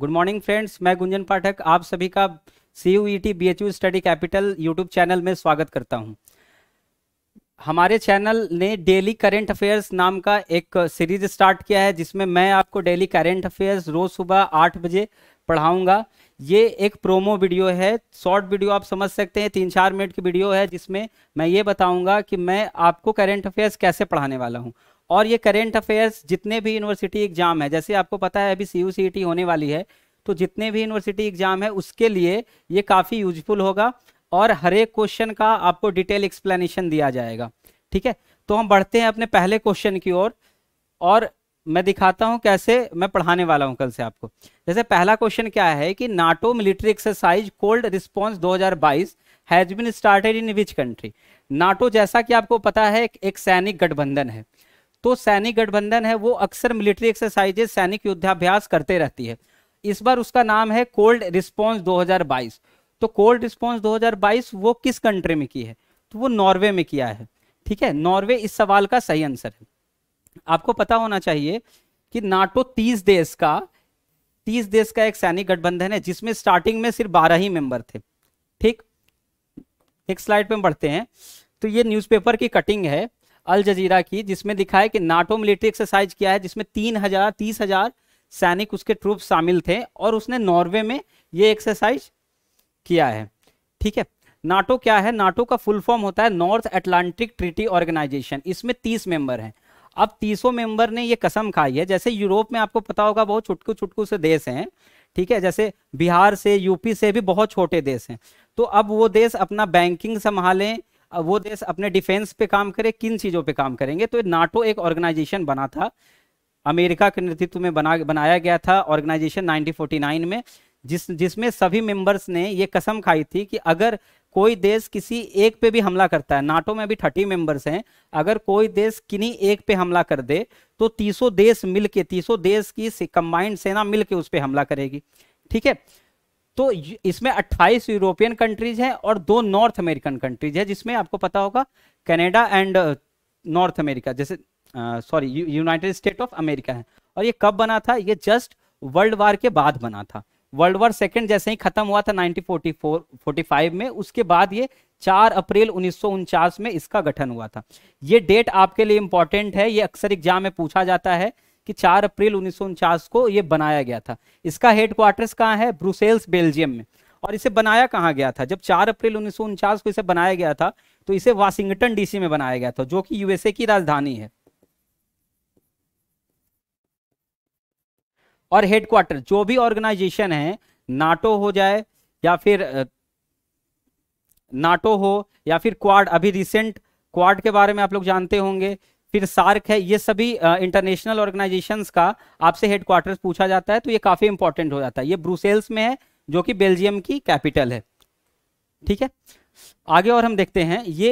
Good morning friends मैं गुंजन पाठक आप सभी का C U T B H U study capital YouTube channel में स्वागत करता हूं हमारे चैनल ने डेली करेंट अफेयर्स नाम का एक सीरीज स्टार्ट किया है जिसमें मैं आपको डेली करेंट अफेयर्स रोज सुबह आठ बजे पढ़ाऊंगा ये एक प्रोमो वीडियो है शॉर्ट वीडियो आप समझ सकते हैं तीन चार मिनट की वीडियो है जिसमें मैं ये बताऊंगा कि मैं आपको करेंट अफेयर्स कैसे पढ़ाने वाला हूँ और ये करेंट अफेयर्स जितने भी यूनिवर्सिटी एग्जाम है जैसे आपको पता है अभी सी यू e होने वाली है तो जितने भी यूनिवर्सिटी एग्जाम है उसके लिए ये काफ़ी यूजफुल होगा और हर एक क्वेश्चन का आपको डिटेल एक्सप्लेनेशन दिया जाएगा ठीक है तो हम बढ़ते हैं अपने पहले क्वेश्चन की ओर और, और मैं दिखाता हूं कैसे मैं पढ़ाने वाला हूं कल से आपको जैसे पहला क्वेश्चन क्या है कि NATO military exercise cold response 2022 has been started in which country NATO जैसा कि आपको पता है एक सैनिक गठबंधन है तो सैनिक गठबंधन है वो अक्सर मिलिट्री एक्सरसाइजेज सैनिक युद्धाभ्यास करते रहती है इस बार उसका नाम है कोल्ड रिस्पॉन्स दो तो कोल्ड रिस्पॉन्स दो वो किस कंट्री में की है तो वो नॉर्वे में किया है ठीक है नॉर्वे इस सवाल का सही आंसर है आपको पता होना चाहिए कि नाटो तीस देश का तीस देश का एक सैनिक गठबंधन है जिसमें स्टार्टिंग में सिर्फ बारह ही मेंबर थे ठीक एक स्लाइड पे बढ़ते हैं तो ये न्यूज़पेपर की कटिंग है अल जजीरा की जिसमें दिखा है कि नाटो मिलिट्री एक्सरसाइज किया है जिसमें तीन हजार तीस हजार सैनिक उसके ट्रूप शामिल थे और उसने नॉर्वे में ये एक्सरसाइज किया है ठीक है नाटो क्या है नाटो का फुल फॉर्म होता है नॉर्थ एटलांटिक ट्रीटी ऑर्गेनाइजेशन इसमें तीस मेंबर हैं अब तीसों मेंबर ने ये कसम खाई है जैसे यूरोप में आपको पता होगा बहुत छुटकू छुटकू से देश हैं ठीक है जैसे बिहार से यूपी से भी बहुत छोटे देश हैं तो अब वो देश अपना बैंकिंग संभालें वो देश अपने डिफेंस पे काम करे किन चीज़ों पे काम करेंगे तो नाटो एक ऑर्गेनाइजेशन बना था अमेरिका के नेतृत्व में बना बनाया गया था ऑर्गेनाइजेशन 1949 में जिस जिसमें सभी मेंबर्स ने ये कसम खाई थी कि अगर कोई देश किसी एक पे भी हमला करता है नाटो में अभी थर्टी मेंबर्स हैं अगर कोई देश किन्हीं एक पे हमला कर दे तो तीसों देश मिलके तीसों देश की कंबाइंड सेना मिलके उस पर हमला करेगी ठीक है तो इसमें 28 यूरोपियन कंट्रीज हैं और दो नॉर्थ अमेरिकन कंट्रीज है जिसमें आपको पता होगा कनाडा एंड नॉर्थ अमेरिका जैसे sorry United State of America है और ये कब बना था ये जस्ट वर्ल्ड वार के बाद बना था वर्ल्ड वार सेकेंड जैसे ही खत्म हुआ था 1944 45 में उसके बाद ये 4 अप्रैल उन्नीस में इसका गठन हुआ था ये डेट आपके लिए इंपॉर्टेंट है ये अक्सर एग्जाम में पूछा जाता है कि 4 अप्रैल उन्नीस को ये बनाया गया था इसका हेडक्वार्टर्स कहाँ है ब्रुसेल्स बेल्जियम में और इसे बनाया कहाँ गया था जब 4 अप्रैल उन्नीस को इसे बनाया गया था तो इसे वाशिंगटन डीसी में बनाया गया था जो कि यूएसए की राजधानी है और हेडक्वार्टर जो भी ऑर्गेनाइजेशन है नाटो हो जाए या फिर नाटो हो या फिर क्वाड अभी रिसेंट क्वाड के बारे में आप लोग जानते होंगे फिर सार्क है ये सभी इंटरनेशनल ऑर्गेनाइजेशंस का आपसे हेडक्वार्टर्स पूछा जाता है तो ये काफ़ी इंपॉर्टेंट हो जाता है ये ब्रुसेल्स में है जो कि बेल्जियम की कैपिटल है ठीक है आगे और हम देखते हैं ये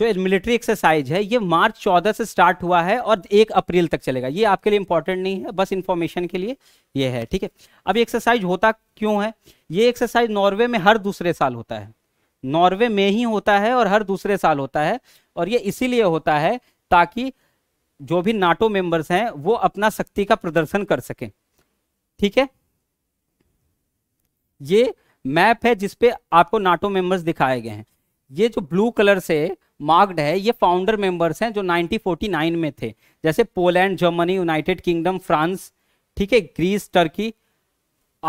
जो मिलिट्री एक्सरसाइज है ये मार्च चौदह से स्टार्ट हुआ है और एक अप्रैल तक चलेगा ये आपके लिए इंपॉर्टेंट नहीं है बस इंफॉर्मेशन के लिए ये है ठीक है अब एक्सरसाइज होता क्यों है ये एक्सरसाइज नॉर्वे में हर दूसरे साल होता है नॉर्वे में ही होता है और हर दूसरे साल होता है और ये इसीलिए होता है ताकि जो भी नाटो मेंबर्स हैं वो अपना शक्ति का प्रदर्शन कर सकें ठीक है ये मैप है जिसपे आपको नाटो मेंबर्स दिखाए गए हैं ये जो ब्लू कलर से मार्क्ड है ये फाउंडर मेंबर्स हैं जो 1949 में थे जैसे Poland Germany United Kingdom France ठीक है ग्रीस टर्की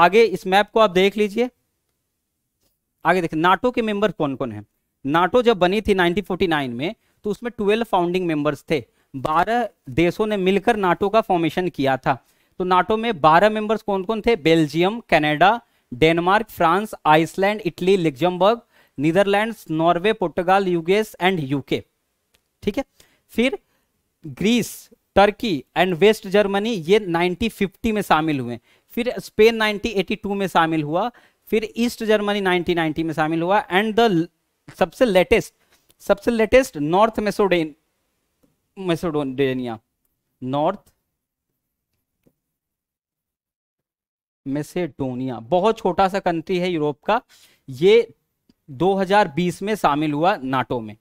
आगे इस मैप को आप देख लीजिए आगे देखिए नाटो के मेंबर कौन कौन है नाटो जब बनी थी 1949 में तो उसमें ट्वेल्व फाउंडिंग मेंबर्स थे बारह देशों ने मिलकर नाटो का फॉर्मेशन किया था तो नाटो में बारह मेंबर्स कौन कौन थे Belgium Canada Denmark France Iceland Italy Luxembourg Netherlands Norway Portugal US and UK ठीक है फिर Greece Turkey and West Germany ये 1950 में शामिल हुए फिर स्पेन 1982 में शामिल हुआ फिर ईस्ट जर्मनी 1990 में शामिल हुआ एंड द सबसे लेटेस्ट सबसे latest North Macedon Macedonia North Macedonia बहुत छोटा सा कंट्री है यूरोप का ये 2020 में शामिल हुआ नाटो में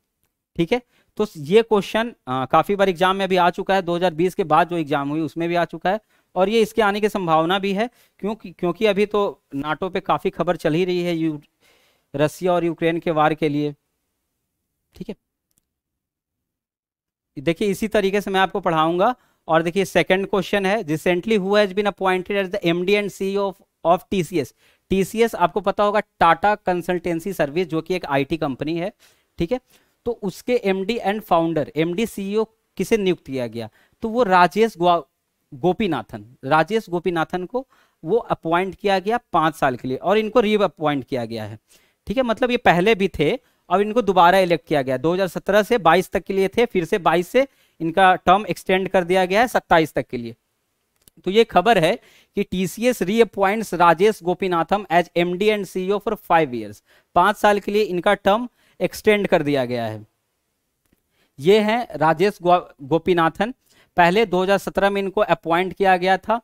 ठीक है तो ये क्वेश्चन काफी बार एग्जाम में भी आ चुका है 2020 के बाद जो एग्जाम हुई उसमें भी आ चुका है और ये इसके आने की संभावना भी है क्योंकि क्योंकि अभी तो नाटो पे काफी खबर चल ही रही है रसिया और यूक्रेन के वार के लिए ठीक है देखिए इसी तरीके से मैं आपको पढ़ाऊंगा और देखिए सेकंड क्वेश्चन है recently who has been appointed as the MD and C of of TCS TCS आपको पता होगा टाटा कंसल्टेंसी सर्विस जो कि एक आईटी कंपनी है ठीक है तो उसके MD and founder MD CEO किसे नियुक्त किया गया तो वो राजेश गोपीनाथन राजेश गोपीनाथन को वो अपॉइंट किया गया पांच साल के लिए और इनको रीअपॉइंट किया गया है ठीक है मतलब ये पहले भी थे अब इनको दोबारा इलेक्ट किया गया 2017 से 22 तक के लिए थे फिर से 22 से इनका टर्म एक्सटेंड कर दिया गया है 27 तक के लिए तो ये खबर है कि TCS reappoints Rajesh Gopinathan as MD and CEO for five years पांच साल के लिए इनका टर्म एक्सटेंड कर दिया गया है ये है राजेश गो, गोपीनाथन पहले 2017 में इनको अपॉइंट किया गया था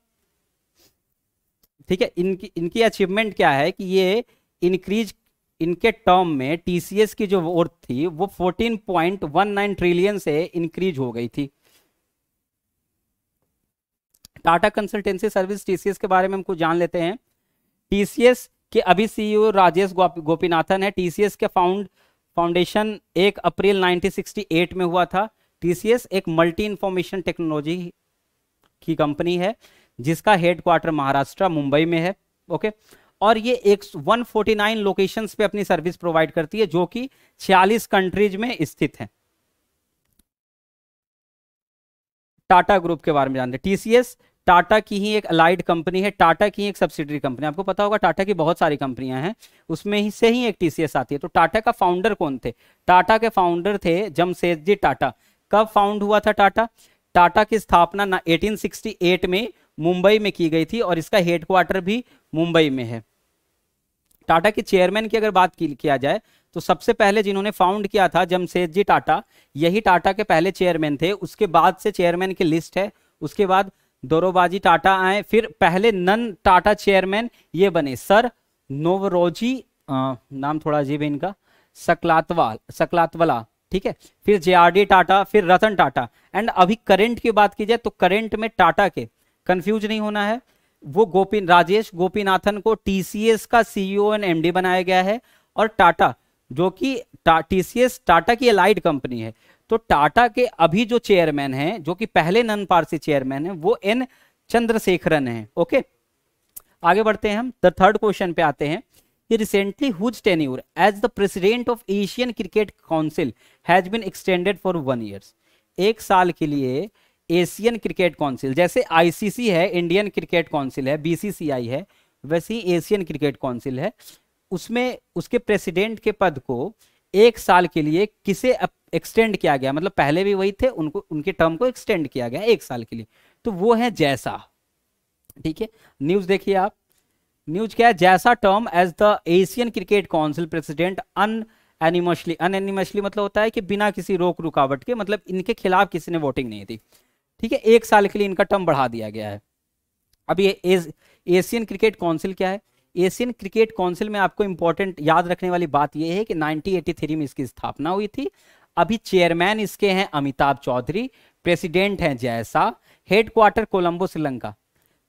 ठीक है इनकी इनकी अचीवमेंट क्या है कि ये इंक्रीज इनके टर्म में टीसीएस की जो वर्थ थी वो 14.19 ट्रिलियन से इंक्रीज हो गई थी टाटा कंसल्टेंसी सर्विस टीसीएस के बारे में हमको जान लेते हैं टीसीएस के अभी सीईओ e राजेश गोपीनाथन है टीसीएस के फाउंड फाउंडेशन 1 अप्रैल 1968 में हुआ था टीसीएस एक मल्टी इंफॉर्मेशन टेक्नोलॉजी की कंपनी है जिसका हेडक्वार्टर महाराष्ट्र मुंबई में है ओके okay? और ये एक 149 लोकेशंस पे अपनी सर्विस प्रोवाइड करती है जो कि 46 कंट्रीज में स्थित है टाटा ग्रुप के बारे में जानते हैं टीसीएस टाटा की ही एक अलाइड कंपनी है टाटा की एक सब्सिडरी कंपनी आपको पता होगा टाटा की बहुत सारी कंपनियां हैं उसमें ही से ही एक टीसीएस आती है तो टाटा का फाउंडर कौन थे टाटा के फाउंडर थे जमशेद जी टाटा कब फाउंड हुआ था टाटा टाटा की स्थापना 1868 में मुंबई में की गई थी और इसका हेडक्वार्टर भी मुंबई में है टाटा के चेयरमैन की अगर बात किया जाए तो सबसे पहले जिन्होंने फाउंड किया था जमशेद जी टाटा यही टाटा के पहले चेयरमैन थे उसके बाद से चेयरमैन की लिस्ट है उसके बाद दोरोबाजी टाटा आए फिर पहले नन टाटा चेयरमैन ये बने सर नोवरोजी नाम थोड़ा अजीब है इनका सकलातवाल सकलातवाला ठीक है फिर जे टाटा फिर रतन टाटा एंड अभी करेंट की बात की जाए तो करेंट में टाटा के कंफ्यूज नहीं होना है वो गोपी राजेश गोपीनाथन को टीसीएस का सीईओ एंड एमडी बनाया गया है और टाटा जो कि टीसीएस टाटा की अलाइड कंपनी है तो टाटा के अभी जो चेयरमैन हैं जो कि पहले नन पारसी चेयरमैन हैं वो एन चंद्रशेखरन हैं ओके आगे बढ़ते हैं हम द थर्ड क्वेश्चन पे आते हैं कि recently whose tenure as the president of Asian Cricket Council has been extended for one years एक साल के लिए एशियन क्रिकेट काउंसिल जैसे आईसीसी है इंडियन क्रिकेट काउंसिल है बीसीसीआई है वैसे ही एशियन क्रिकेट काउंसिल है उसमें उसके प्रेसिडेंट के पद को एक साल के लिए किसे एक्सटेंड किया गया मतलब पहले भी वही थे उनको उनके टर्म को एक्सटेंड किया गया एक साल के लिए तो वो है जैसा ठीक है न्यूज देखिए आप न्यूज क्या है जैसा term as the Asian Cricket Council president unanimously unanimously मतलब होता है कि बिना किसी रोक रुकावट के मतलब इनके खिलाफ किसी ने वोटिंग नहीं दी ठीक है एक साल के लिए इनका टर्म बढ़ा दिया गया है अब ये एशियन क्रिकेट काउंसिल क्या है एशियन क्रिकेट काउंसिल में आपको इंपॉर्टेंट याद रखने वाली बात यह है कि 1983 में इसकी स्थापना हुई थी अभी चेयरमैन इसके हैं अमिताभ चौधरी प्रेसिडेंट हैं जय हेडक्वार्टर कोलंबो श्रीलंका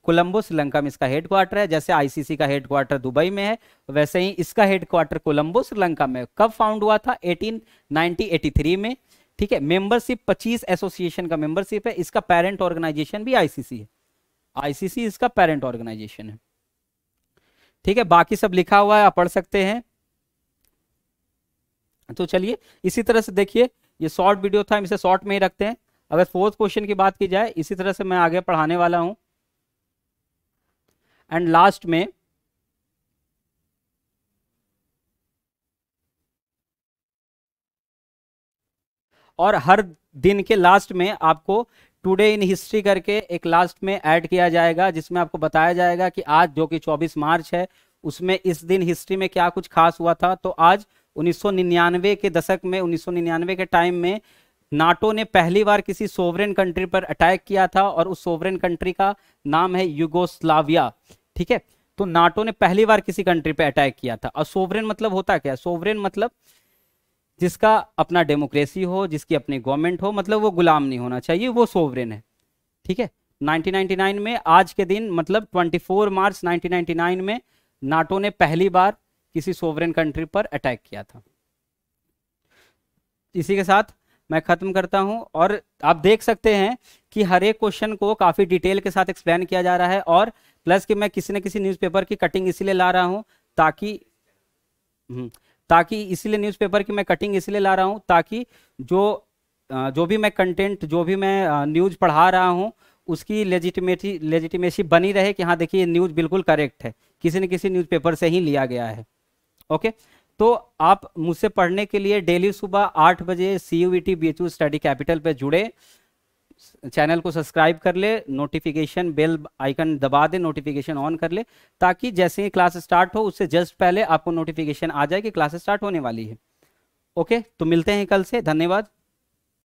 कोलंबो श्रीलंका में इसका हेडक्वार्टर है जैसे आईसीसी का हेडक्वार्टर दुबई में है वैसे ही इसका हेडक्वार्टर कोलंबो श्रीलंका में कब फाउंड हुआ था 18 1983 में ठीक है मेंबरशिप पच्चीस एसोसिएशन का मेंबरशिप है इसका पेरेंट ऑर्गेनाइजेशन भी आईसीसी है आईसीसी इसका पेरेंट ऑर्गेनाइजेशन है ठीक है बाकी सब लिखा हुआ है आप पढ़ सकते हैं तो चलिए इसी तरह से देखिए ये शॉर्ट वीडियो था इसे शॉर्ट में ही रखते हैं अगर फोर्थ क्वेश्चन की बात की जाए इसी तरह से मैं आगे पढ़ाने वाला हूं एंड लास्ट में और हर दिन के लास्ट में आपको टुडे इन हिस्ट्री करके एक लास्ट में ऐड किया जाएगा जिसमें आपको बताया जाएगा कि आज जो कि 24 मार्च है उसमें इस दिन हिस्ट्री में क्या कुछ खास हुआ था तो आज 1999 के दशक में 1999 के टाइम में नाटो ने पहली बार किसी सोवरेन कंट्री पर अटैक किया था और उस सोवरेन कंट्री का नाम है युगोस्लाविया ठीक है तो नाटो ने पहली बार किसी कंट्री पर अटैक किया था और सोवरेन मतलब होता क्या सोवरेन मतलब जिसका अपना डेमोक्रेसी हो जिसकी अपनी गवर्नमेंट हो मतलब वो गुलाम नहीं होना चाहिए वो सोवरेन है ठीक है 1999 में आज के दिन मतलब 24 मार्च 1999 में नाटो ने पहली बार किसी सोवरेन कंट्री पर अटैक किया था इसी के साथ मैं खत्म करता हूं और आप देख सकते हैं कि हर एक क्वेश्चन को काफी डिटेल के साथ एक्सप्लेन किया जा रहा है और प्लस कि मैं किसी न किसी न्यूज़पेपर की कटिंग इसीलिए ला रहा हूं ताकि हम्म, ताकि इसलिए न्यूज़पेपर की मैं कटिंग इसलिए ला रहा हूँ ताकि जो जो भी मैं कंटेंट जो भी मैं न्यूज़ पढ़ा रहा हूँ उसकी लेजिटिमेटी लेजिटिमेसी बनी रहे कि हाँ देखिए न्यूज़ बिल्कुल करेक्ट है किसी न किसी न्यूज़पेपर से ही लिया गया है ओके तो आप मुझसे पढ़ने के लिए डेली सुबह आठ बजे सी यू स्टडी कैपिटल पर जुड़े चैनल को सब्सक्राइब कर ले नोटिफिकेशन बेल आइकन दबा दे नोटिफिकेशन ऑन कर ले ताकि जैसे ही क्लास स्टार्ट हो उससे जस्ट पहले आपको नोटिफिकेशन आ जाए कि क्लास स्टार्ट होने वाली है ओके तो मिलते हैं कल से धन्यवाद